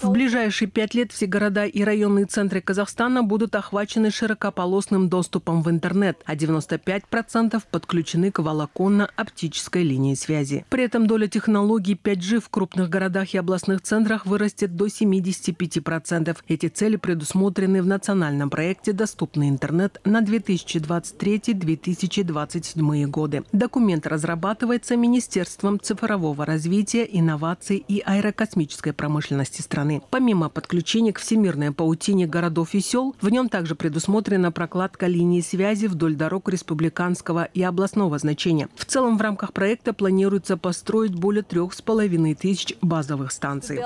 В ближайшие пять лет все города и районные центры Казахстана будут охвачены широкополосным доступом в интернет, а 95% подключены к волоконно-оптической линии связи. При этом доля технологий 5G в крупных городах и областных центрах вырастет до 75%. Эти цели предусмотрены в национальном проекте «Доступный интернет» на 2023-2027 годы. Документ разрабатывается Министерством цифрового развития, инноваций и аэрокосмических космической промышленности страны. Помимо подключения к всемирной паутине городов и сел, в нем также предусмотрена прокладка линии связи вдоль дорог республиканского и областного значения. В целом в рамках проекта планируется построить более трех с половиной тысяч базовых станций.